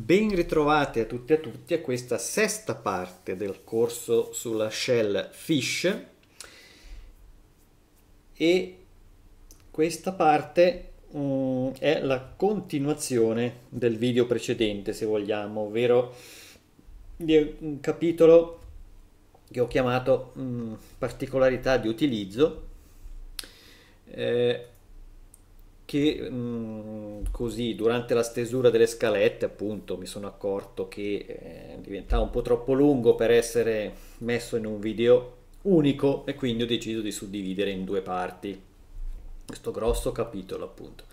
Ben ritrovati a tutti e a tutti a questa sesta parte del corso sulla shell fish e questa parte um, è la continuazione del video precedente se vogliamo, ovvero di un capitolo che ho chiamato um, particolarità di utilizzo eh, che mh, così durante la stesura delle scalette appunto mi sono accorto che eh, diventava un po' troppo lungo per essere messo in un video unico e quindi ho deciso di suddividere in due parti questo grosso capitolo appunto.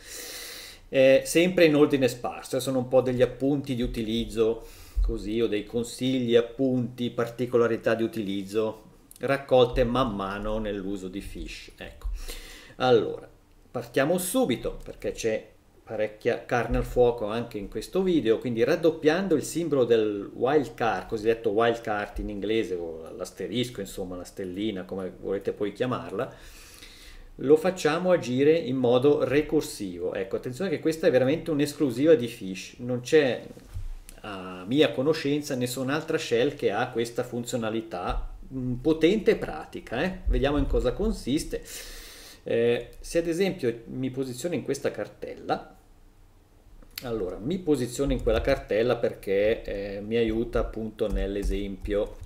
Eh, sempre in ordine sparso, eh, sono un po' degli appunti di utilizzo così o dei consigli, appunti, particolarità di utilizzo raccolte man mano nell'uso di Fish. Ecco. Allora, Partiamo subito perché c'è parecchia carne al fuoco anche in questo video, quindi raddoppiando il simbolo del wild card cosiddetto wild card in inglese o l'asterisco, insomma la stellina, come volete poi chiamarla, lo facciamo agire in modo recursivo. Ecco, attenzione che questa è veramente un'esclusiva di Fish, non c'è a mia conoscenza nessun'altra shell che ha questa funzionalità potente e pratica. Eh? Vediamo in cosa consiste eh, se ad esempio mi posiziono in questa cartella, allora mi posiziono in quella cartella perché eh, mi aiuta appunto nell'esempio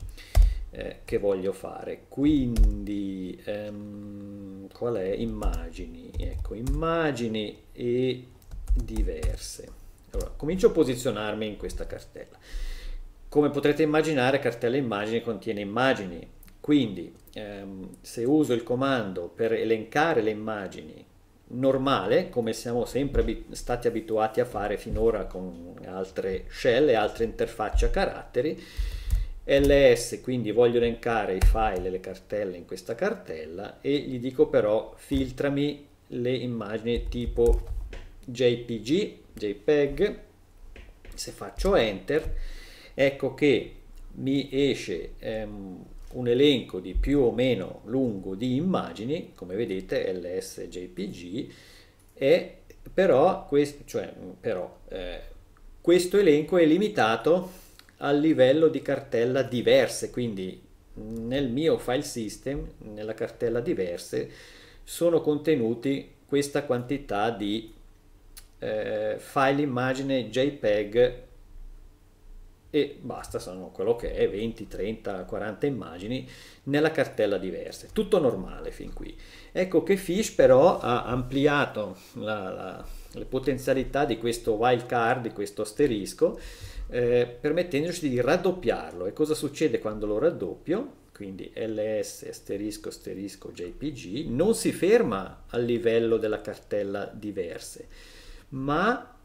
eh, che voglio fare. Quindi ehm, qual è? Immagini, ecco, immagini e diverse. Allora, comincio a posizionarmi in questa cartella. Come potrete immaginare, cartella immagini contiene immagini, quindi ehm, se uso il comando per elencare le immagini normale, come siamo sempre abit- stati abituati a fare finora con altre shell e altre interfacce a caratteri, ls, quindi voglio elencare i file e le cartelle in questa cartella e gli dico però filtrami le immagini tipo jpg, jpeg, se faccio enter, ecco che mi esce... Ehm, un elenco di più o meno lungo di immagini, come vedete LSJPG, e però, questo, cioè, però eh, questo elenco è limitato al livello di cartella diverse, quindi nel mio file system, nella cartella diverse, sono contenuti questa quantità di eh, file immagine JPEG e basta, sono quello che è 20, 30, 40 immagini nella cartella diverse, tutto normale fin qui. Ecco che Fish però ha ampliato la, la, le potenzialità di questo wildcard, di questo asterisco, eh, permettendoci di raddoppiarlo. E cosa succede quando lo raddoppio? Quindi ls asterisco asterisco jpg non si ferma al livello della cartella diverse, ma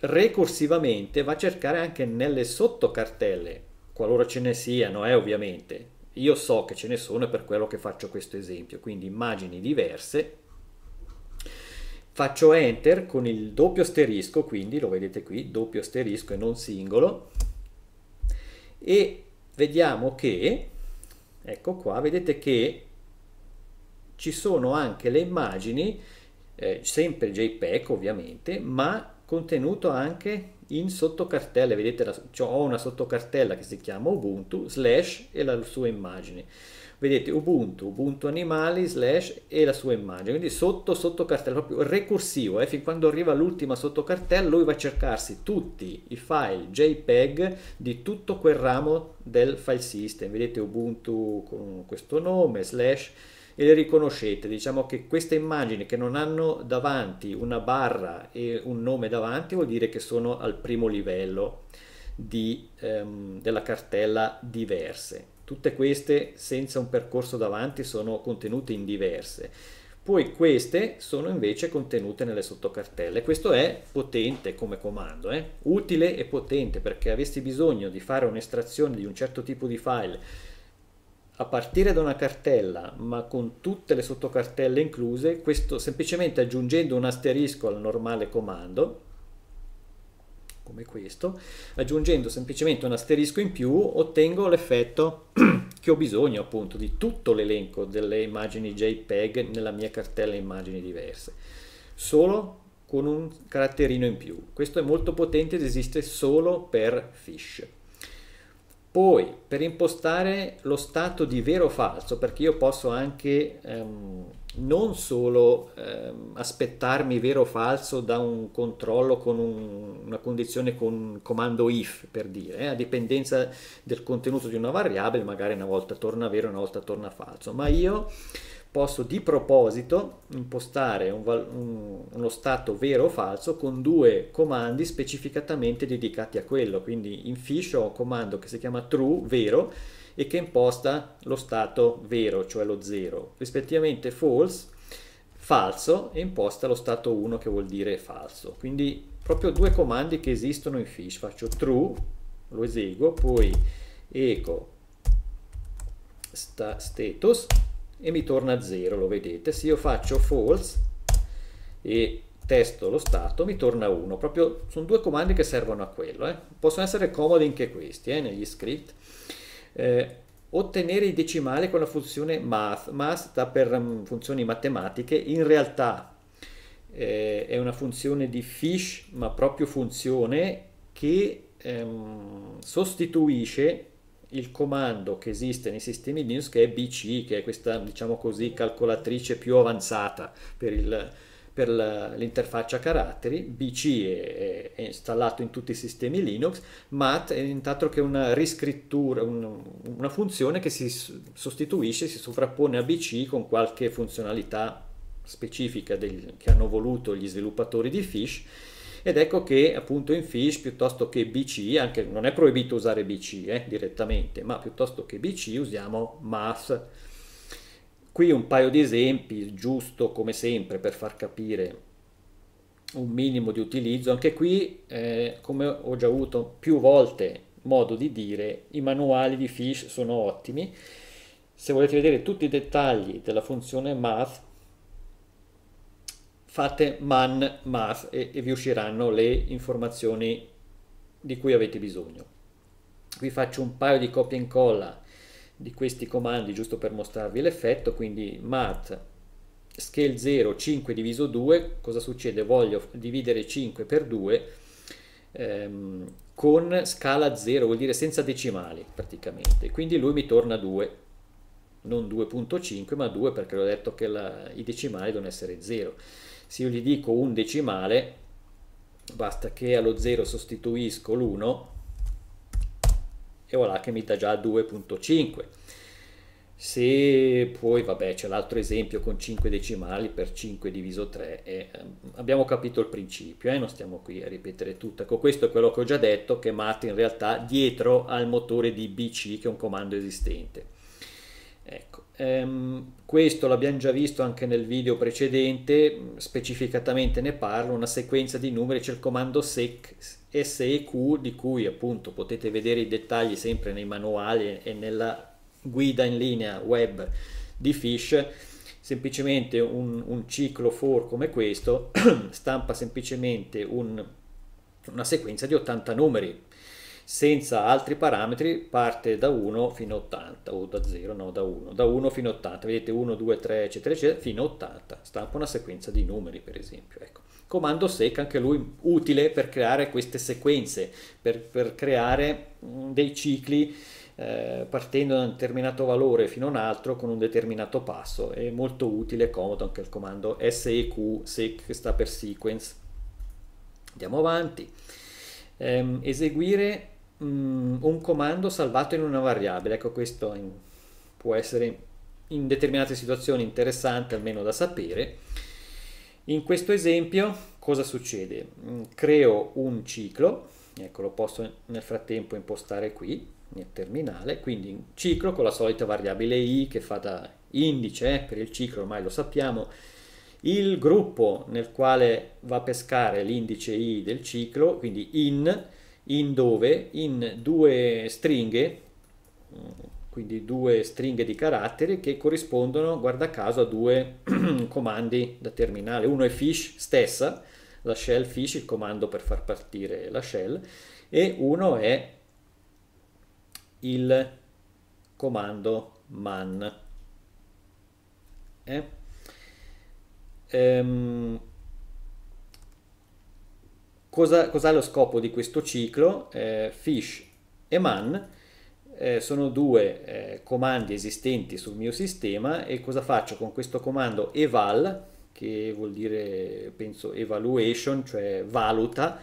recursivamente va a cercare anche nelle sottocartelle, qualora ce ne siano, eh, ovviamente. Io so che ce ne sono per quello che faccio questo esempio, quindi immagini diverse. Faccio Enter con il doppio asterisco, quindi lo vedete qui, doppio asterisco e non singolo, e vediamo che, ecco qua, vedete che ci sono anche le immagini, eh, sempre JPEG ovviamente, ma contenuto anche in sottocartelle, vedete la, cioè ho una sottocartella che si chiama Ubuntu slash e la sua immagine vedete Ubuntu, Ubuntu Animali slash e la sua immagine quindi sotto sottocartella, proprio recursivo eh, fin quando arriva l'ultima sottocartella lui va a cercarsi tutti i file JPEG di tutto quel ramo del file system vedete Ubuntu con questo nome slash e le riconoscete. Diciamo che queste immagini che non hanno davanti una barra e un nome davanti vuol dire che sono al primo livello di, ehm, della cartella diverse. Tutte queste senza un percorso davanti sono contenute in diverse. Poi queste sono invece contenute nelle sottocartelle. Questo è potente come comando, eh? utile e potente perché avessi bisogno di fare un'estrazione di un certo tipo di file a partire da una cartella, ma con tutte le sottocartelle incluse, questo semplicemente aggiungendo un asterisco al normale comando, come questo, aggiungendo semplicemente un asterisco in più, ottengo l'effetto che ho bisogno appunto di tutto l'elenco delle immagini JPEG nella mia cartella immagini diverse, solo con un caratterino in più. Questo è molto potente ed esiste solo per Fish. Poi per impostare lo stato di vero o falso, perché io posso anche ehm, non solo ehm, aspettarmi vero o falso da un controllo con un, una condizione con comando if, per dire, eh, a dipendenza del contenuto di una variabile, magari una volta torna vero, una volta torna falso, ma io posso di proposito impostare un un, uno stato vero o falso con due comandi specificatamente dedicati a quello, quindi in Fish ho un comando che si chiama true, vero, e che imposta lo stato vero, cioè lo 0, rispettivamente false, falso, e imposta lo stato 1 che vuol dire falso. Quindi proprio due comandi che esistono in Fish, faccio true, lo eseguo, poi eco status e mi torna a 0, lo vedete. Se io faccio false e testo lo stato, mi torna 1. Proprio sono due comandi che servono a quello. Eh. Possono essere comodi anche questi, eh, negli script. Eh, ottenere i decimali con la funzione math. Math sta per um, funzioni matematiche. In realtà eh, è una funzione di fish, ma proprio funzione che ehm, sostituisce il comando che esiste nei sistemi Linux che è BC, che è questa diciamo così, calcolatrice più avanzata per, il, per l'interfaccia caratteri. BC è, è, installato in tutti i sistemi Linux, MAT è nient'altro che una riscrittura, un, una funzione che si sostituisce, si sovrappone a BC con qualche funzionalità specifica del, che hanno voluto gli sviluppatori di Fish ed ecco che appunto in Fish piuttosto che BC, anche non è proibito usare BC eh, direttamente, ma piuttosto che BC usiamo Math. Qui un paio di esempi, giusto come sempre per far capire un minimo di utilizzo, anche qui eh, come ho già avuto più volte modo di dire, i manuali di Fish sono ottimi, se volete vedere tutti i dettagli della funzione math fate man math e, e vi usciranno le informazioni di cui avete bisogno. Qui faccio un paio di copia e incolla di questi comandi giusto per mostrarvi l'effetto, quindi math scale 0 5 diviso 2, cosa succede? Voglio dividere 5 per 2 ehm, con scala 0, vuol dire senza decimali praticamente, quindi lui mi torna 2, non 2.5 ma 2 perché ho detto che la, i decimali devono essere 0 se io gli dico un decimale basta che allo 0 sostituisco l'1 e voilà che mi dà già 2.5 se poi vabbè c'è l'altro esempio con 5 decimali per 5 diviso 3 e, eh, abbiamo capito il principio eh? non stiamo qui a ripetere tutto ecco questo è quello che ho già detto che Martin in realtà dietro al motore di BC che è un comando esistente ecco ehm, questo l'abbiamo già visto anche nel video precedente, specificatamente ne parlo, una sequenza di numeri, c'è il comando SEC, SEQ di cui appunto potete vedere i dettagli sempre nei manuali e nella guida in linea web di Fish, semplicemente un, un ciclo for come questo stampa semplicemente un, una sequenza di 80 numeri, senza altri parametri parte da 1 fino a 80 o da 0 no da 1 da 1 fino a 80 vedete 1 2 3 eccetera eccetera fino a 80 stampa una sequenza di numeri per esempio ecco comando sec anche lui utile per creare queste sequenze per, per creare dei cicli eh, partendo da un determinato valore fino a un altro con un determinato passo è molto utile e comodo anche il comando seq sec che sta per sequence andiamo avanti ehm, eseguire Mm, un comando salvato in una variabile. Ecco, questo in, può essere in determinate situazioni interessante almeno da sapere. In questo esempio cosa succede? Mm, creo un ciclo, ecco lo posso nel frattempo impostare qui nel terminale, quindi un ciclo con la solita variabile i che fa da indice eh, per il ciclo, ormai lo sappiamo, il gruppo nel quale va a pescare l'indice i del ciclo, quindi in, in dove in due stringhe, quindi due stringhe di caratteri che corrispondono, guarda caso, a due comandi da terminale. Uno è fish stessa, la shell fish, il comando per far partire la shell, e uno è il comando man. Eh? Ehm, Cosa, cos'è lo scopo di questo ciclo? Eh, fish e man eh, sono due eh, comandi esistenti sul mio sistema e cosa faccio con questo comando eval che vuol dire penso evaluation cioè valuta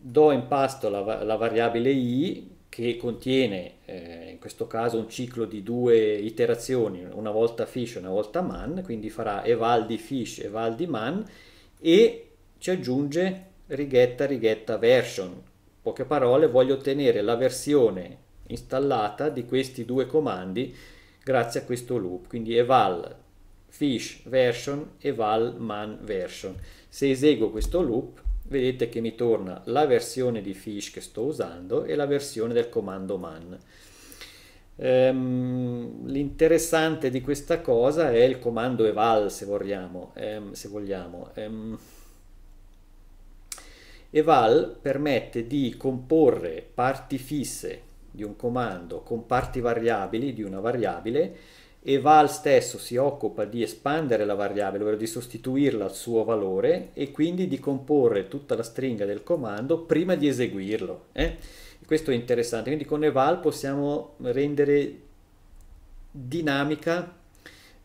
do in pasto la, la variabile i che contiene eh, in questo caso un ciclo di due iterazioni una volta fish e una volta man quindi farà eval di fish eval di man e ci aggiunge righetta righetta version. In Poche parole, voglio ottenere la versione installata di questi due comandi grazie a questo loop, quindi eval fish version eval man version. Se eseguo questo loop vedete che mi torna la versione di fish che sto usando e la versione del comando man. Um, l'interessante di questa cosa è il comando eval se, vogliamo. Um, ehm, se vogliamo. Um, Eval permette di comporre parti fisse di un comando con parti variabili di una variabile eval stesso si occupa di espandere la variabile, ovvero di sostituirla al suo valore e quindi di comporre tutta la stringa del comando prima di eseguirlo. Eh? Questo è interessante, quindi con eval possiamo rendere dinamica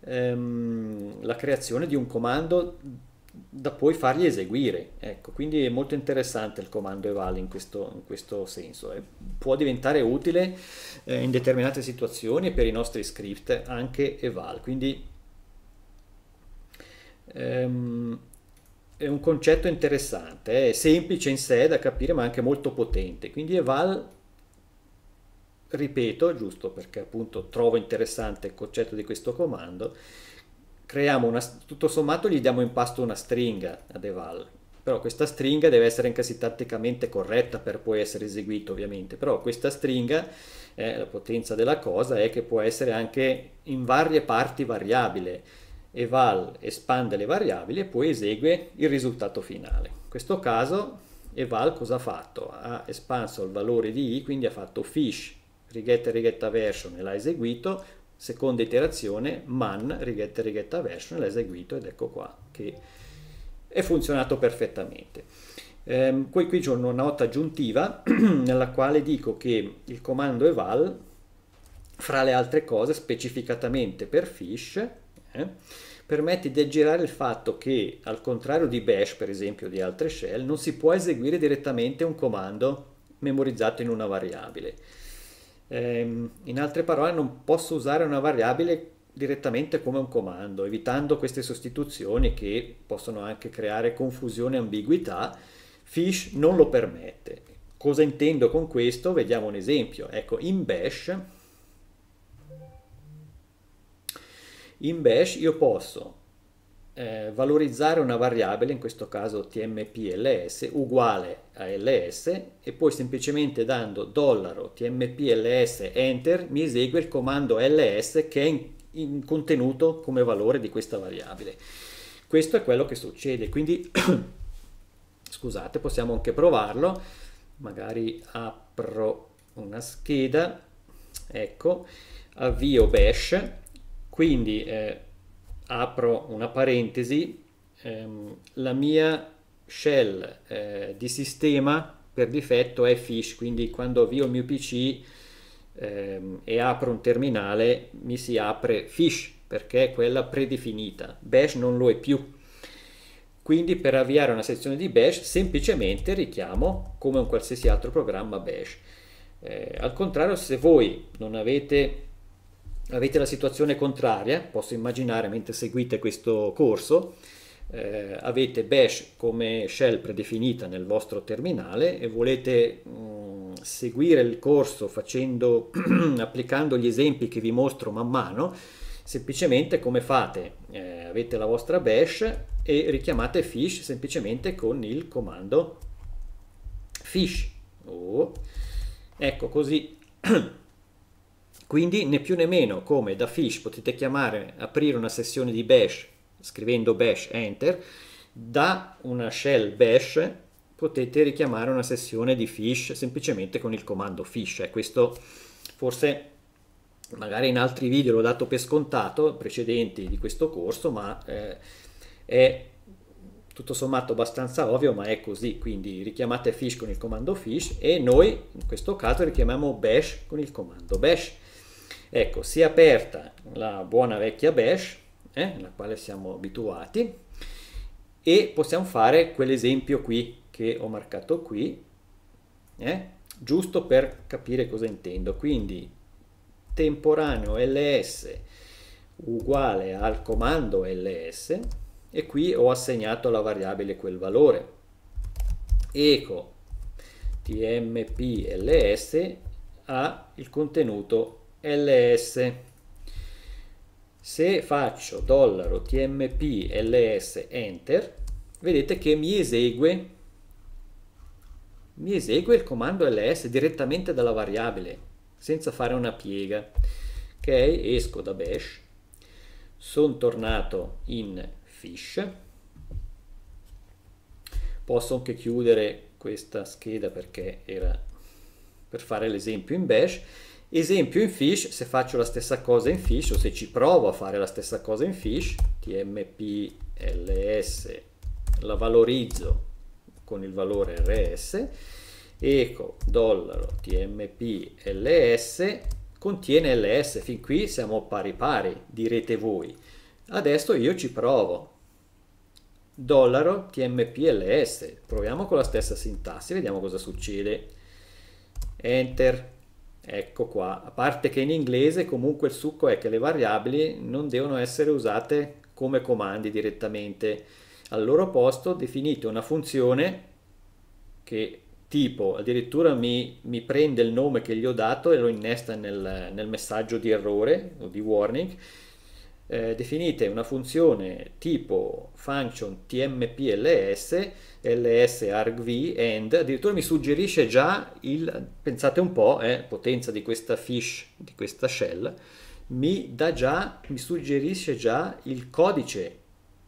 ehm, la creazione di un comando da poi fargli eseguire. Ecco, quindi è molto interessante il comando eval in questo, in questo senso. E può diventare utile eh, in determinate situazioni per i nostri script anche eval. Quindi ehm, è un concetto interessante, è semplice in sé da capire ma anche molto potente. Quindi eval, ripeto, giusto perché appunto trovo interessante il concetto di questo comando, creiamo una, tutto sommato gli diamo in pasto una stringa a eval, però questa stringa deve essere anche sintatticamente corretta per poi essere eseguita ovviamente, però questa stringa, eh, la potenza della cosa è che può essere anche in varie parti variabile, eval espande le variabili e poi esegue il risultato finale. In questo caso eval cosa ha fatto? Ha espanso il valore di i, quindi ha fatto fish righetta righetta version e l'ha eseguito, seconda iterazione, man, righetta, righetta, version, l'ha eseguito ed ecco qua che è funzionato perfettamente. Ehm, qui, qui c'è una nota aggiuntiva nella quale dico che il comando eval, fra le altre cose, specificatamente per fish, eh, permette di aggirare il fatto che, al contrario di bash, per esempio, di altre shell, non si può eseguire direttamente un comando memorizzato in una variabile Ehm, in altre parole, non posso usare una variabile direttamente come un comando, evitando queste sostituzioni che possono anche creare confusione e ambiguità. Fish non lo permette. Cosa intendo con questo? Vediamo un esempio. Ecco, in bash, in bash io posso eh, valorizzare una variabile, in questo caso tmpls, uguale a ls e poi semplicemente dando tmpls enter mi esegue il comando ls che è in, in contenuto come valore di questa variabile. Questo è quello che succede, quindi scusate, possiamo anche provarlo, magari apro una scheda, ecco, avvio bash, quindi... Eh, apro una parentesi, ehm, la mia shell eh, di sistema per difetto è fish, quindi quando avvio il mio PC ehm, e apro un terminale mi si apre fish perché è quella predefinita, bash non lo è più. Quindi per avviare una sezione di bash semplicemente richiamo come un qualsiasi altro programma bash. Eh, al contrario, se voi non avete avete la situazione contraria, posso immaginare mentre seguite questo corso, eh, avete bash come shell predefinita nel vostro terminale e volete mh, mm, seguire il corso facendo, applicando gli esempi che vi mostro man mano, semplicemente come fate? Eh, avete la vostra bash e richiamate fish semplicemente con il comando fish. Oh. Ecco così Quindi né più né meno come da Fish potete chiamare, aprire una sessione di bash scrivendo bash enter, da una shell bash potete richiamare una sessione di fish semplicemente con il comando fish. Eh, questo forse magari in altri video l'ho dato per scontato precedenti di questo corso, ma eh, è tutto sommato abbastanza ovvio, ma è così, quindi richiamate fish con il comando fish e noi in questo caso richiamiamo bash con il comando bash Ecco, si è aperta la buona vecchia bash, eh, quale siamo abituati, e possiamo fare quell'esempio qui che ho marcato qui, eh, giusto per capire cosa intendo. Quindi temporaneo ls uguale al comando ls e qui ho assegnato alla variabile quel valore. Eco tmp ls ha il contenuto ls se faccio dollaro tmp ls enter vedete che mi esegue mi esegue il comando ls direttamente dalla variabile senza fare una piega ok esco da bash sono tornato in fish posso anche chiudere questa scheda perché era per fare l'esempio in bash Esempio in fish, se faccio la stessa cosa in fish o se ci provo a fare la stessa cosa in fish, tmp ls la valorizzo con il valore rs, eco dollaro tmp ls contiene ls, fin qui siamo pari pari, direte voi. Adesso io ci provo. Dollaro tmp ls proviamo con la stessa sintassi, vediamo cosa succede. Enter Ecco qua, a parte che in inglese comunque il succo è che le variabili non devono essere usate come comandi direttamente. Al loro posto definite una funzione che tipo addirittura mi, mi prende il nome che gli ho dato e lo innesta nel, nel messaggio di errore o di warning eh, definite una funzione tipo function tmpls, ls argv, and, addirittura mi suggerisce già il, pensate un po', eh, potenza di questa fish, di questa shell, mi, già, mi suggerisce già il codice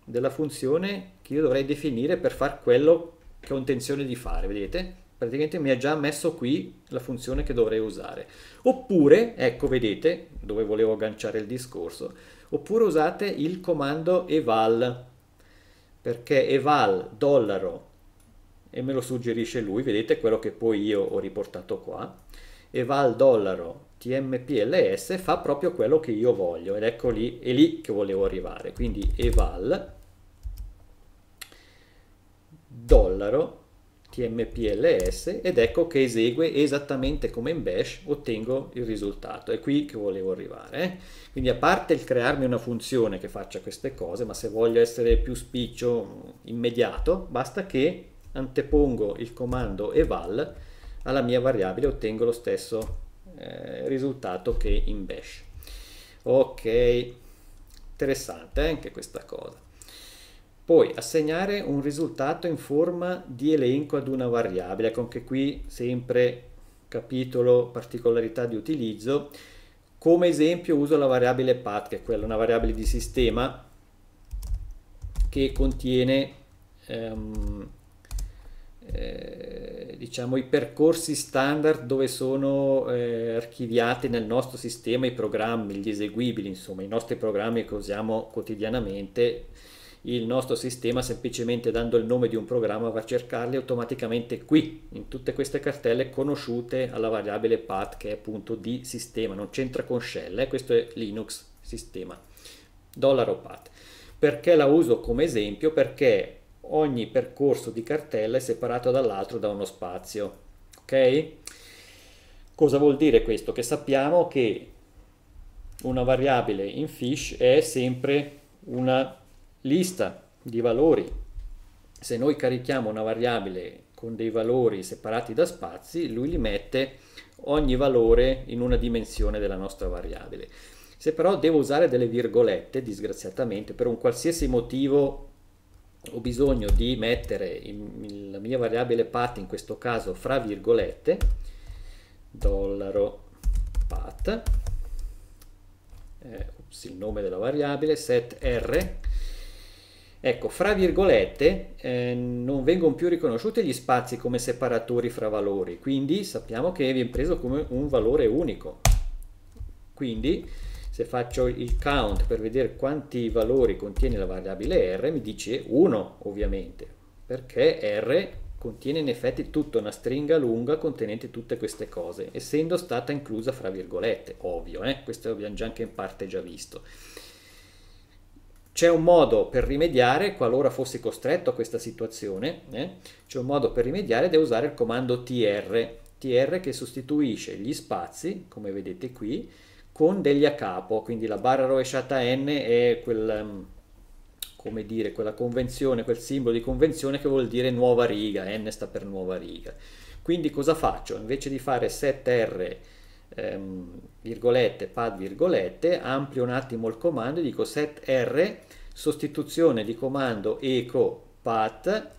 della funzione che io dovrei definire per fare quello che ho intenzione di fare, vedete? Praticamente mi ha già messo qui la funzione che dovrei usare. Oppure, ecco vedete, dove volevo agganciare il discorso, oppure usate il comando eval perché eval dollaro e me lo suggerisce lui, vedete quello che poi io ho riportato qua, eval dollaro tmpls fa proprio quello che io voglio ed ecco lì, è lì che volevo arrivare, quindi eval dollaro tmpls ed ecco che esegue esattamente come in bash ottengo il risultato è qui che volevo arrivare eh. quindi a parte il crearmi una funzione che faccia queste cose ma se voglio essere più spiccio mm, immediato basta che antepongo il comando eval alla mia variabile ottengo lo stesso eh, risultato che in bash ok interessante eh, anche questa cosa poi assegnare un risultato in forma di elenco ad una variabile, ecco, anche qui sempre capitolo particolarità di utilizzo. Come esempio uso la variabile path, che è quella, una variabile di sistema che contiene ehm, eh, diciamo, i percorsi standard dove sono eh, archiviati nel nostro sistema i programmi, gli eseguibili, insomma i nostri programmi che usiamo quotidianamente il nostro sistema semplicemente dando il nome di un programma va a cercarli automaticamente qui in tutte queste cartelle conosciute alla variabile path che è appunto di sistema non c'entra con shell eh? questo è linux sistema dollaro path perché la uso come esempio perché ogni percorso di cartella è separato dall'altro da uno spazio ok cosa vuol dire questo che sappiamo che una variabile in fish è sempre una lista di valori, se noi carichiamo una variabile con dei valori separati da spazi, lui li mette ogni valore in una dimensione della nostra variabile. Se però devo usare delle virgolette, disgraziatamente, per un qualsiasi motivo ho bisogno di mettere in, in, la mia variabile path, in questo caso fra virgolette, dollaro path, eh, ups, il nome della variabile, set r, Ecco, fra virgolette, eh, non vengono più riconosciuti gli spazi come separatori fra valori, quindi sappiamo che viene preso come un valore unico. Quindi, se faccio il count per vedere quanti valori contiene la variabile r, mi dice 1, ovviamente, perché r contiene in effetti tutta una stringa lunga contenente tutte queste cose, essendo stata inclusa fra virgolette, ovvio, eh? questo abbiamo già anche in parte già visto. C'è un modo per rimediare, qualora fossi costretto a questa situazione, eh? c'è un modo per rimediare ed è usare il comando tr, tr che sostituisce gli spazi, come vedete qui, con degli a capo, quindi la barra rovesciata n è quel, mm, come dire, quella convenzione, quel simbolo di convenzione che vuol dire nuova riga, n sta per nuova riga. Quindi cosa faccio? Invece di fare setr ehm, virgolette pad virgolette, amplio un attimo il comando e dico setr sostituzione di comando eco path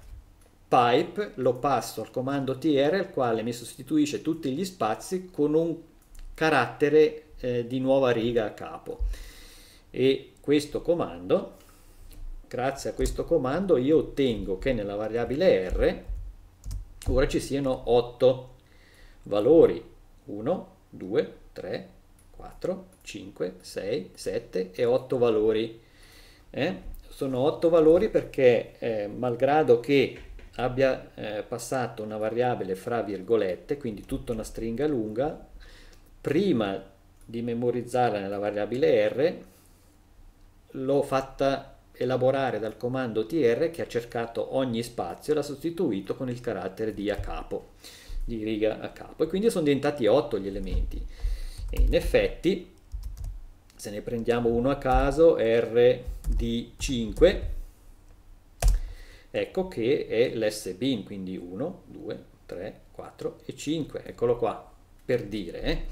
pipe lo passo al comando tr al quale mi sostituisce tutti gli spazi con un carattere eh, di nuova riga a capo e questo comando grazie a questo comando io ottengo che nella variabile r ora ci siano 8 valori 1 2 3 4 5 6 7 e 8 valori eh? Sono 8 valori perché eh, malgrado che abbia eh, passato una variabile fra virgolette, quindi tutta una stringa lunga, prima di memorizzarla nella variabile r l'ho fatta elaborare dal comando tr che ha cercato ogni spazio e l'ha sostituito con il carattere di a capo, di riga a capo e quindi sono diventati 8 gli elementi e in effetti se ne prendiamo uno a caso, R di 5, ecco che è l'S quindi 1, 2, 3, 4 e 5, eccolo qua, per dire. Eh?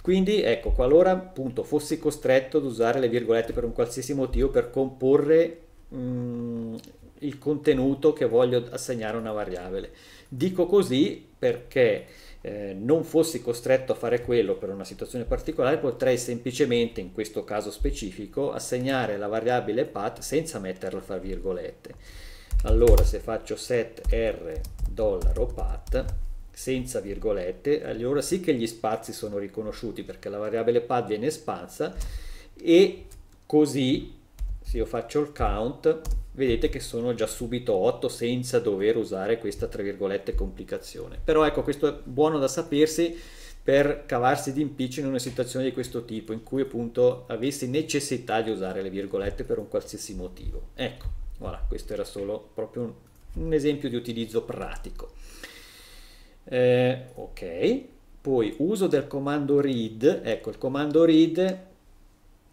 Quindi ecco, qualora appunto fossi costretto ad usare le virgolette per un qualsiasi motivo per comporre mh, mm, il contenuto che voglio assegnare a una variabile. Dico così perché eh, non fossi costretto a fare quello per una situazione particolare, potrei semplicemente, in questo caso specifico, assegnare la variabile path senza metterla fra virgolette. Allora, se faccio set r dollaro path senza virgolette, allora sì che gli spazi sono riconosciuti perché la variabile path viene espansa e così, se io faccio il count, vedete che sono già subito 8 senza dover usare questa tra virgolette complicazione però ecco questo è buono da sapersi per cavarsi di impiccio in una situazione di questo tipo in cui appunto avessi necessità di usare le virgolette per un qualsiasi motivo ecco voilà questo era solo proprio un, un esempio di utilizzo pratico eh, ok poi uso del comando read ecco il comando read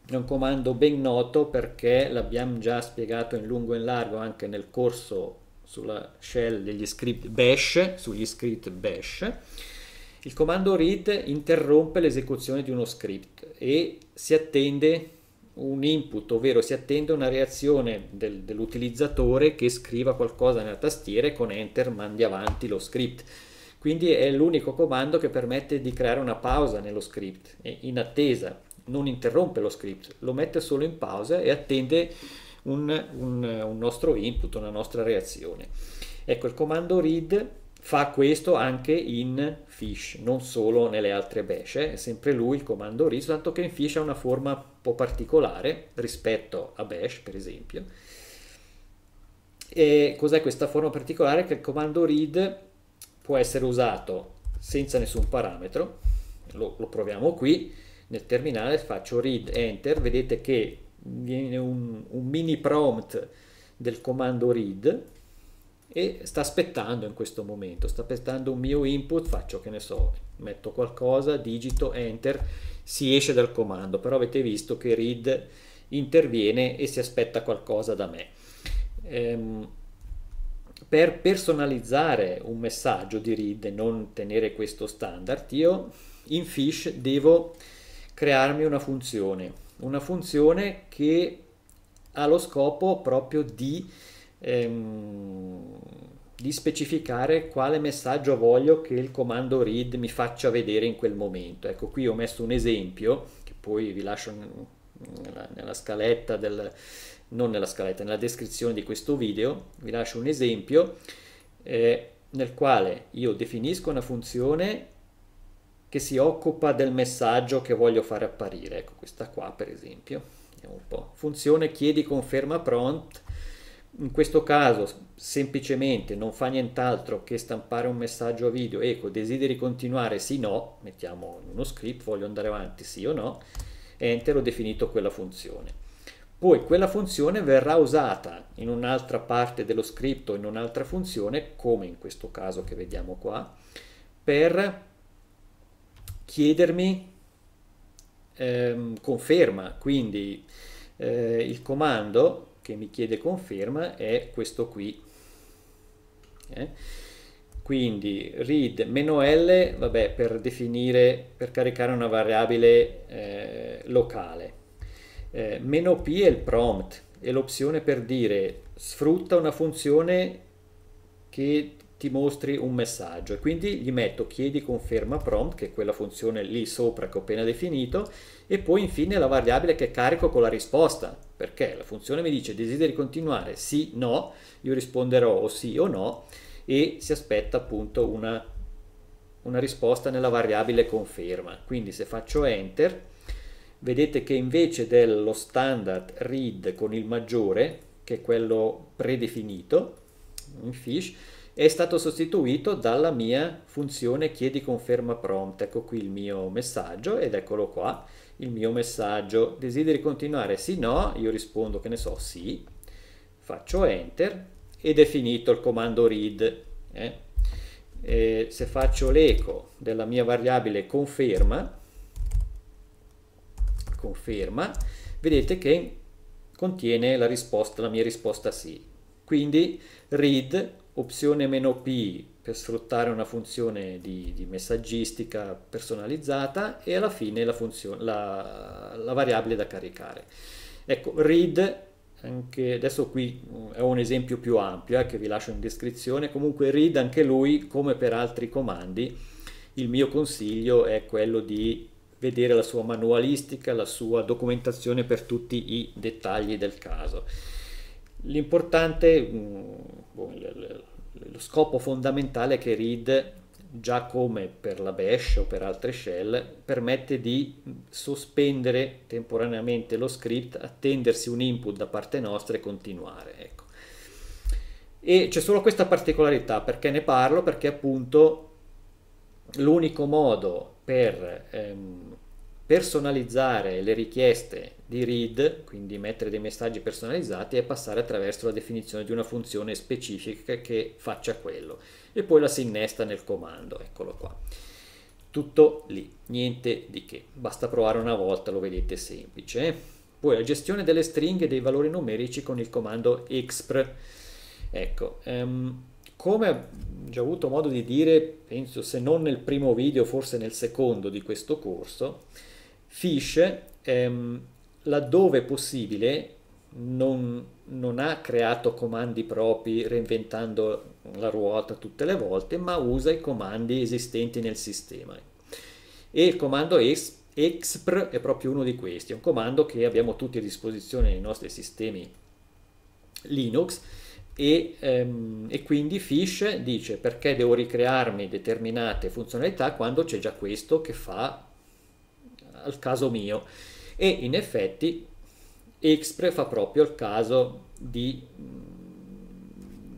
è un comando ben noto perché l'abbiamo già spiegato in lungo e in largo anche nel corso sulla shell degli script bash, sugli script bash. Il comando read interrompe l'esecuzione di uno script e si attende un input, ovvero si attende una reazione del, dell'utilizzatore che scriva qualcosa nella tastiera e con enter mandi avanti lo script. Quindi è l'unico comando che permette di creare una pausa nello script in attesa non interrompe lo script, lo mette solo in pausa e attende un, un, un nostro input, una nostra reazione. Ecco, il comando read fa questo anche in fish, non solo nelle altre bash, eh? è sempre lui il comando read, tanto che in fish ha una forma un po' particolare rispetto a bash, per esempio. E cos'è questa forma particolare? Che il comando read può essere usato senza nessun parametro, lo, lo proviamo qui, nel terminale faccio read enter, vedete che viene un, un mini prompt del comando read e sta aspettando in questo momento, sta aspettando un mio input, faccio che ne so, metto qualcosa, digito, enter, si esce dal comando, però avete visto che read interviene e si aspetta qualcosa da me. Ehm, per personalizzare un messaggio di read e non tenere questo standard, io in fish devo crearmi una funzione, una funzione che ha lo scopo proprio di, ehm, di specificare quale messaggio voglio che il comando read mi faccia vedere in quel momento. Ecco, qui ho messo un esempio, che poi vi lascio nella, nella scaletta del, non nella scaletta, nella descrizione di questo video, vi lascio un esempio eh, nel quale io definisco una funzione che si occupa del messaggio che voglio fare apparire. Ecco questa qua per esempio, vediamo un po'. Funzione chiedi conferma prompt, in questo caso semplicemente non fa nient'altro che stampare un messaggio a video, ecco desideri continuare sì o no, mettiamo in uno script voglio andare avanti sì o no, enter ho definito quella funzione. Poi quella funzione verrà usata in un'altra parte dello script o in un'altra funzione, come in questo caso che vediamo qua, per chiedermi ehm, conferma, quindi eh, il comando che mi chiede conferma è questo qui. Eh? Quindi read "-l", vabbè, per definire, per caricare una variabile eh, locale. Eh, "-p" è il prompt, è l'opzione per dire sfrutta una funzione che ti mostri un messaggio e quindi gli metto chiedi conferma prompt che è quella funzione lì sopra che ho appena definito e poi infine la variabile che carico con la risposta perché la funzione mi dice desideri continuare sì no io risponderò o sì o no e si aspetta appunto una, una risposta nella variabile conferma quindi se faccio enter vedete che invece dello standard read con il maggiore che è quello predefinito in fish è stato sostituito dalla mia funzione chiedi conferma prompt. Ecco qui il mio messaggio ed eccolo qua il mio messaggio. Desideri continuare? Sì, no, io rispondo che ne so, sì, faccio enter ed è finito il comando read. Eh? Eh, se faccio l'eco della mia variabile conferma, conferma, vedete che contiene la risposta, la mia risposta sì. Quindi read opzione meno P per sfruttare una funzione di, di messaggistica personalizzata e alla fine la, funzione, la, la variabile da caricare. Ecco, read anche, adesso qui mm, è un esempio più ampio eh, che vi lascio in descrizione comunque read anche lui come per altri comandi il mio consiglio è quello di vedere la sua manualistica la sua documentazione per tutti i dettagli del caso l'importante mm, Boh, lo scopo fondamentale è che Read, già come per la bash o per altre shell, permette di sospendere temporaneamente lo script, attendersi un input da parte nostra e continuare. Ecco. E c'è solo questa particolarità, perché ne parlo? Perché appunto l'unico modo per ehm, personalizzare le richieste di read, quindi mettere dei messaggi personalizzati e passare attraverso la definizione di una funzione specifica che faccia quello e poi la si innesta nel comando, eccolo qua. Tutto lì, niente di che, basta provare una volta, lo vedete semplice. Eh. Poi la gestione delle stringhe e dei valori numerici con il comando expr. Ecco, um, come ho già avuto modo di dire, penso se non nel primo video, forse nel secondo di questo corso, Fish ehm, laddove possibile non, non, ha creato comandi propri reinventando la ruota tutte le volte, ma usa i comandi esistenti nel sistema. E il comando expr è proprio uno di questi, è un comando che abbiamo tutti a disposizione nei nostri sistemi Linux e, ehm, e quindi Fish dice perché devo ricrearmi determinate funzionalità quando c'è già questo che fa al caso mio e in effetti Xpre fa proprio il caso di,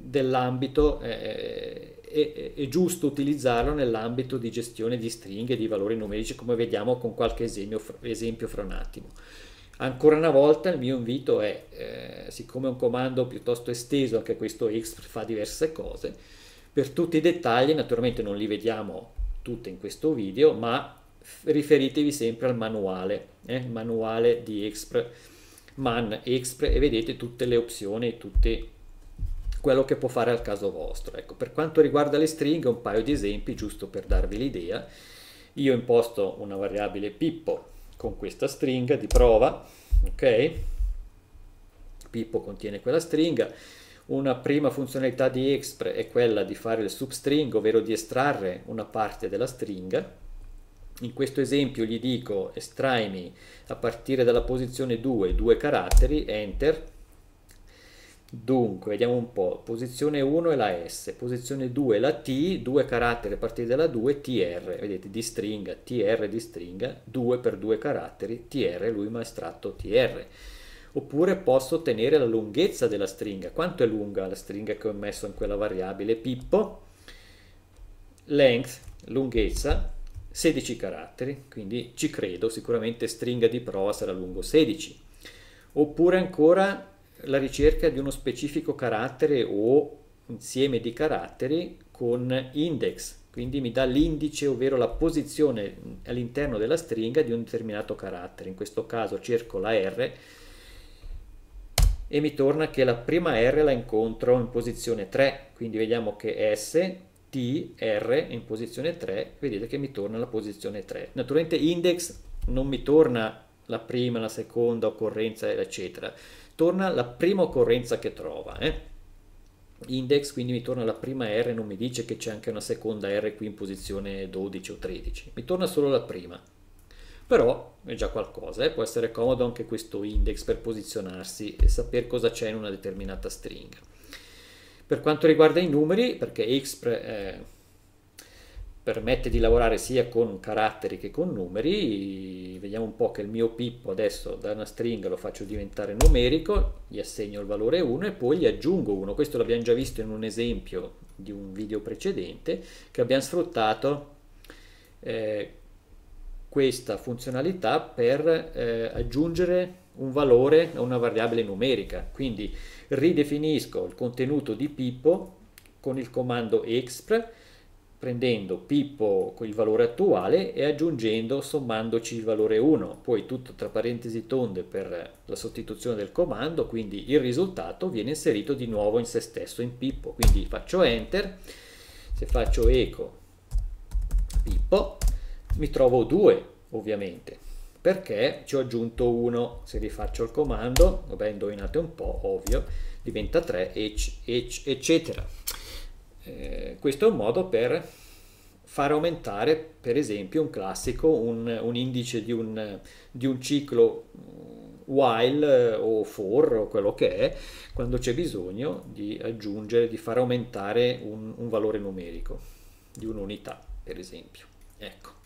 dell'ambito eh, è, eh, è, giusto utilizzarlo nell'ambito di gestione di stringhe di valori numerici come vediamo con qualche esempio, esempio fra un attimo ancora una volta il mio invito è eh, siccome è un comando piuttosto esteso anche questo Xpre fa diverse cose per tutti i dettagli naturalmente non li vediamo tutti in questo video ma riferitevi sempre al manuale, eh, manuale di Expr, man Expr e vedete tutte le opzioni, e tutte quello che può fare al caso vostro. Ecco, per quanto riguarda le stringhe, un paio di esempi giusto per darvi l'idea. Io imposto una variabile pippo con questa stringa di prova, ok? Pippo contiene quella stringa. Una prima funzionalità di Expr è quella di fare il substring, ovvero di estrarre una parte della stringa, in questo esempio gli dico estraimi a partire dalla posizione 2 due caratteri, enter, dunque vediamo un po', posizione 1 è la S, posizione 2 è la T, due caratteri a partire dalla 2, TR, vedete di stringa, TR di stringa, 2 per due caratteri, TR, lui mi ha estratto TR. Oppure posso ottenere la lunghezza della stringa, quanto è lunga la stringa che ho messo in quella variabile, pippo, length, lunghezza, 16 caratteri, quindi ci credo, sicuramente stringa di prova sarà lungo 16. Oppure ancora la ricerca di uno specifico carattere o insieme di caratteri con index, quindi mi dà l'indice, ovvero la posizione all'interno della stringa di un determinato carattere, in questo caso cerco la R e mi torna che la prima R la incontro in posizione 3, quindi vediamo che S TR in posizione 3, vedete che mi torna la posizione 3. Naturalmente index non mi torna la prima, la seconda occorrenza, eccetera. Torna la prima occorrenza che trova. Eh? Index quindi mi torna la prima R, non mi dice che c'è anche una seconda R qui in posizione 12 o 13. Mi torna solo la prima. Però è già qualcosa, eh? può essere comodo anche questo index per posizionarsi e sapere cosa c'è in una determinata stringa. Per quanto riguarda i numeri, perché X eh, permette di lavorare sia con caratteri che con numeri, vediamo un po' che il mio pippo adesso da una stringa lo faccio diventare numerico, gli assegno il valore 1 e poi gli aggiungo 1. Questo l'abbiamo già visto in un esempio di un video precedente che abbiamo sfruttato eh, questa funzionalità per eh, aggiungere un valore a una variabile numerica. Quindi ridefinisco il contenuto di Pippo con il comando exp prendendo Pippo con il valore attuale e aggiungendo, sommandoci il valore 1, poi tutto tra parentesi tonde per la sostituzione del comando, quindi il risultato viene inserito di nuovo in se stesso in Pippo, quindi faccio Enter, se faccio eco Pippo mi trovo 2 ovviamente, perché ci ho aggiunto 1 se rifaccio il comando vabbè indovinate un po' ovvio diventa 3 eccetera eh, questo è un modo per far aumentare per esempio un classico un, un indice di un, di un ciclo mm, while eh, o for o quello che è, quando c'è bisogno di aggiungere, di far aumentare un, un valore numerico di un'unità, per esempio. Ecco.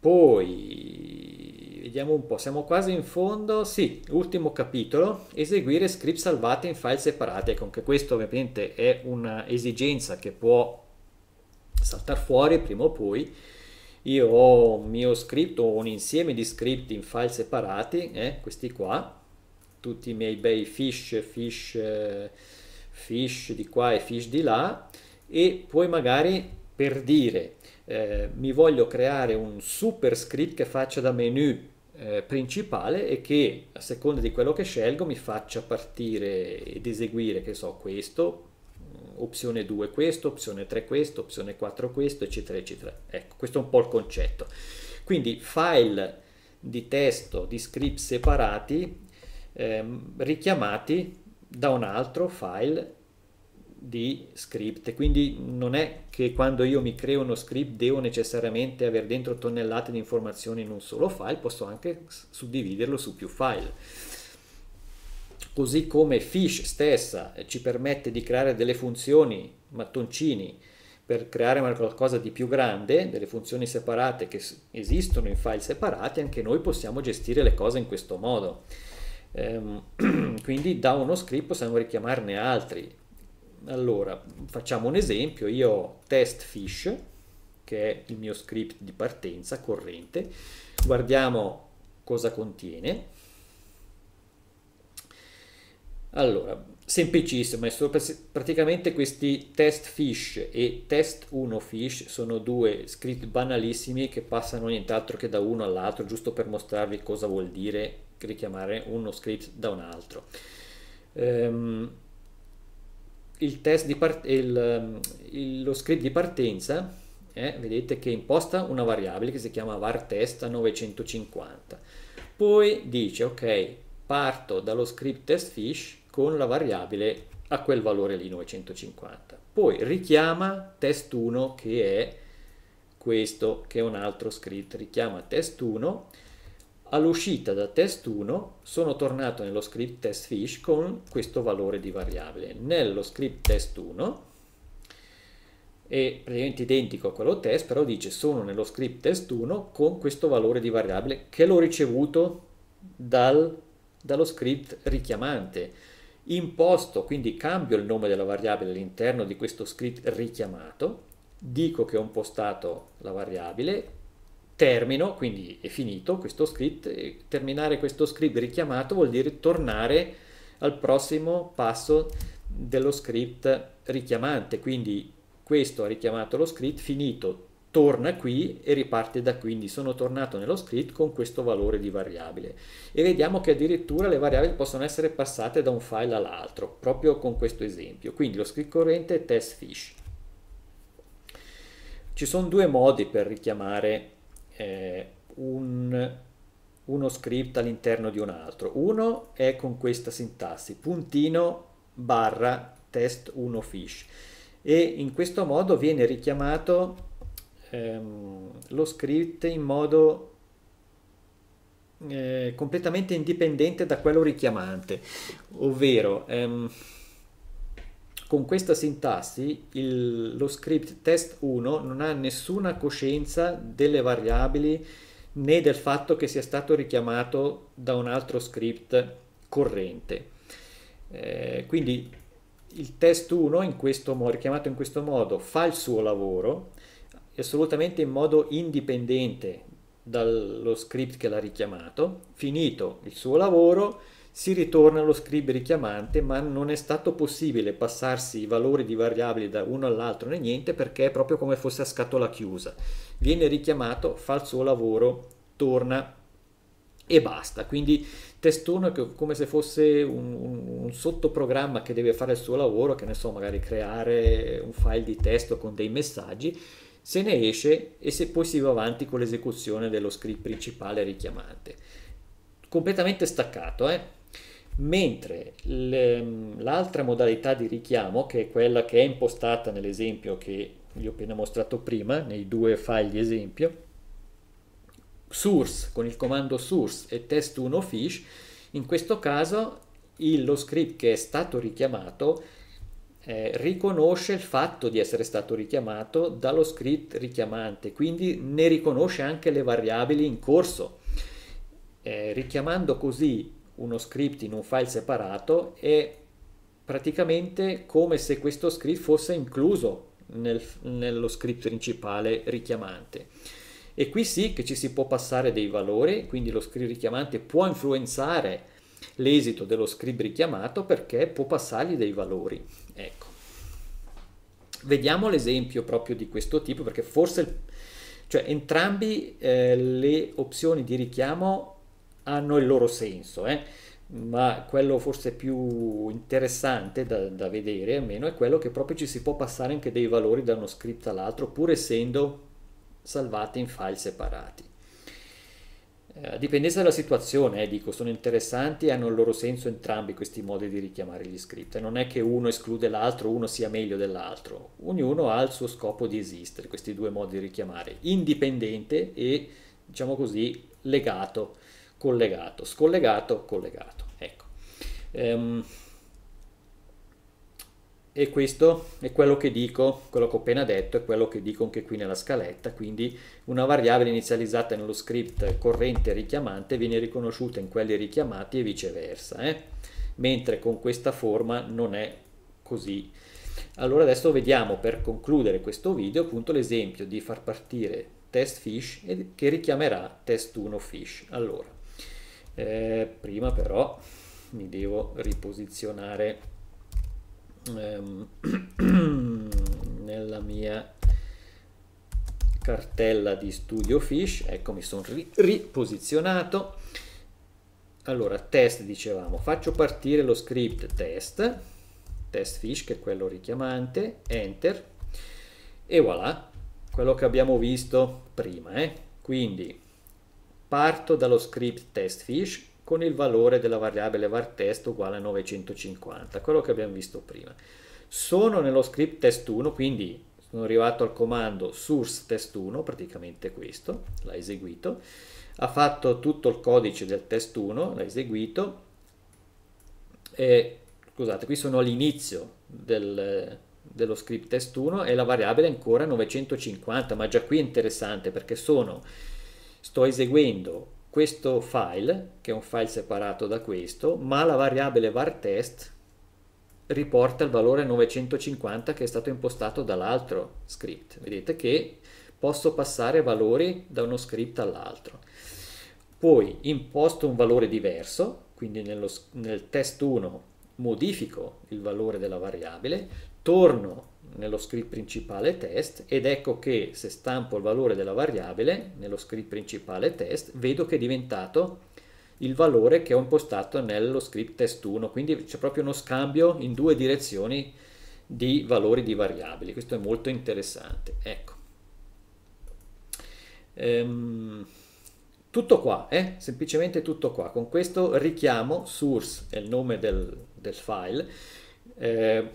Poi, vediamo un po', siamo quasi in fondo, sì, ultimo capitolo, eseguire script salvate in file separati, ecco anche questo ovviamente è un'esigenza che può saltare fuori prima o poi, io ho un mio script o un insieme di script in file separati, eh, questi qua, tutti i miei bei fish, fish, fish di qua e fish di là, e poi magari per dire eh, mi voglio creare un super script che faccia da menu eh, principale e che a seconda di quello che scelgo mi faccia partire ed eseguire che so questo mm, opzione 2 questo opzione 3 questo opzione 4 questo eccetera eccetera ecco questo è un po' il concetto quindi file di testo di script separati eh, richiamati da un altro file di script quindi non è che quando io mi creo uno script devo necessariamente avere dentro tonnellate di informazioni in un solo file posso anche suddividerlo su più file così come Fish stessa eh, ci permette di creare delle funzioni mattoncini per creare qualcosa di più grande, delle funzioni separate che esistono in file separati, anche noi possiamo gestire le cose in questo modo. Ehm, quindi da uno script possiamo richiamarne altri, allora, facciamo un esempio, io ho test fish, che è il mio script di partenza corrente, guardiamo cosa contiene. Allora, semplicissimo, praticamente questi test fish e test 1 fish sono due script banalissimi che passano nient'altro che da uno all'altro, giusto per mostrarvi cosa vuol dire richiamare uno script da un altro. Um, il test di part- il, ehm, il, lo script di partenza eh, vedete che imposta una variabile che si chiama vartest a 950 poi dice ok parto dallo script test fish con la variabile a quel valore lì 950 poi richiama test 1 che è questo che è un altro script richiama test 1 All'uscita da test 1 sono tornato nello script test fish con questo valore di variabile. Nello script test 1 è praticamente identico a quello test, però dice sono nello script test 1 con questo valore di variabile che l'ho ricevuto dal, dallo script richiamante. Imposto, quindi cambio il nome della variabile all'interno di questo script richiamato, dico che ho impostato la variabile termino, quindi è finito questo script, terminare questo script richiamato vuol dire tornare al prossimo passo dello script richiamante, quindi questo ha richiamato lo script, finito, torna qui e riparte da qui, quindi sono tornato nello script con questo valore di variabile e vediamo che addirittura le variabili possono essere passate da un file all'altro, proprio con questo esempio, quindi lo script corrente è test fish. Ci sono due modi per richiamare eh, un, uno script all'interno di un altro. Uno è con questa sintassi, puntino barra test 1 fish e in questo modo viene richiamato ehm, lo script in modo eh, completamente indipendente da quello richiamante, ovvero... Ehm, con questa sintassi il, lo script test1 non ha nessuna coscienza delle variabili né del fatto che sia stato richiamato da un altro script corrente. Eh, quindi il test1 in questo modo, richiamato in questo modo fa il suo lavoro assolutamente in modo indipendente dallo script che l'ha richiamato, finito il suo lavoro si ritorna allo scribe richiamante ma non è stato possibile passarsi i valori di variabili da uno all'altro né niente perché è proprio come fosse a scatola chiusa viene richiamato fa il suo lavoro torna e basta quindi testone come se fosse un, un, un, sottoprogramma che deve fare il suo lavoro che ne so magari creare un file di testo con dei messaggi se ne esce e se poi si va avanti con l'esecuzione dello script principale richiamante completamente staccato eh? mentre l'altra modalità di richiamo, che è quella che è impostata nell'esempio che vi ho appena mostrato prima, nei due file di esempio, source con il comando source e test1 fish, in questo caso il, lo script che è stato richiamato eh, riconosce il fatto di essere stato richiamato dallo script richiamante, quindi ne riconosce anche le variabili in corso, eh, richiamando così uno script in un file separato è praticamente come se questo script fosse incluso nel, nello script principale richiamante. E qui sì che ci si può passare dei valori, quindi lo script richiamante può influenzare l'esito dello script richiamato perché può passargli dei valori. Ecco. Vediamo l'esempio proprio di questo tipo perché forse, cioè entrambi eh, le opzioni di richiamo hanno il loro senso, eh? ma quello forse più interessante da, da, vedere almeno è quello che proprio ci si può passare anche dei valori da uno script all'altro pur essendo salvati in file separati. A eh, dipendenza dalla situazione, eh, dico, sono interessanti e hanno il loro senso entrambi questi modi di richiamare gli script. Non è che uno esclude l'altro, uno sia meglio dell'altro. Ognuno ha il suo scopo di esistere, questi due modi di richiamare, indipendente e, diciamo così, legato collegato, scollegato, collegato. Ecco. Ehm, e questo è quello che dico, quello che ho appena detto, è quello che dico anche qui nella scaletta, quindi una variabile inizializzata nello script corrente richiamante viene riconosciuta in quelli richiamati e viceversa, eh? mentre con questa forma non è così. Allora adesso vediamo per concludere questo video appunto l'esempio di far partire test fish che richiamerà test1 fish. Allora, eh, prima però mi devo riposizionare ehm, nella mia cartella di studio fish ecco mi sono ri riposizionato allora test dicevamo faccio partire lo script test test fish che è quello richiamante enter e voilà quello che abbiamo visto prima eh? quindi Parto dallo script test fish con il valore della variabile var test uguale a 950, quello che abbiamo visto prima. Sono nello script test1, quindi sono arrivato al comando source test1, praticamente questo, l'ha eseguito, ha fatto tutto il codice del test1, l'ha eseguito, e, scusate, qui sono all'inizio del, dello script test1 e la variabile è ancora 950, ma già qui è interessante perché sono sto eseguendo questo file, che è un file separato da questo, ma la variabile vartest riporta il valore 950 che è stato impostato dall'altro script. Vedete che posso passare valori da uno script all'altro. Poi imposto un valore diverso, quindi nello, nel test 1 modifico il valore della variabile, torno nello script principale test ed ecco che se stampo il valore della variabile nello script principale test vedo che è diventato il valore che ho impostato nello script test1 quindi c'è proprio uno scambio in due direzioni di valori di variabili questo è molto interessante ecco ehm, tutto qua eh? semplicemente tutto qua con questo richiamo source è il nome del, del file eh,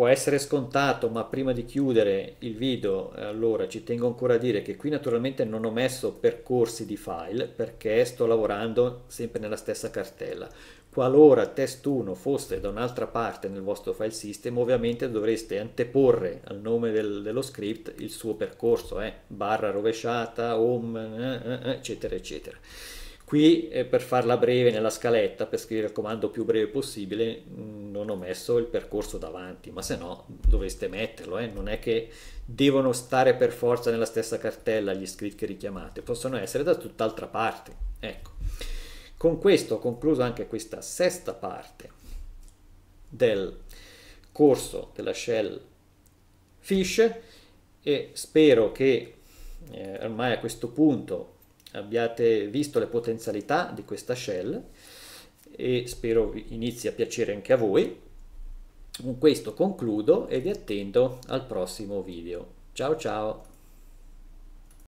può essere scontato, ma prima di chiudere il video, eh, allora ci tengo ancora a dire che qui naturalmente non ho messo percorsi di file perché sto lavorando sempre nella stessa cartella. Qualora test1 fosse da un'altra parte nel vostro file system, ovviamente dovreste anteporre al nome del, dello script il suo percorso, eh? barra rovesciata, home, eh, eh, eccetera, eccetera. Qui, eh, per farla breve nella scaletta, per scrivere il comando più breve possibile, mm, non ho messo il percorso davanti, ma se no dovreste metterlo, eh? non è che devono stare per forza nella stessa cartella gli script che richiamate, possono essere da tutt'altra parte. Ecco. Con questo ho concluso anche questa sesta parte del corso della shell Fish e spero che eh, ormai a questo punto abbiate visto le potenzialità di questa shell e spero inizi a piacere anche a voi. Con questo concludo e vi attendo al prossimo video. Ciao ciao!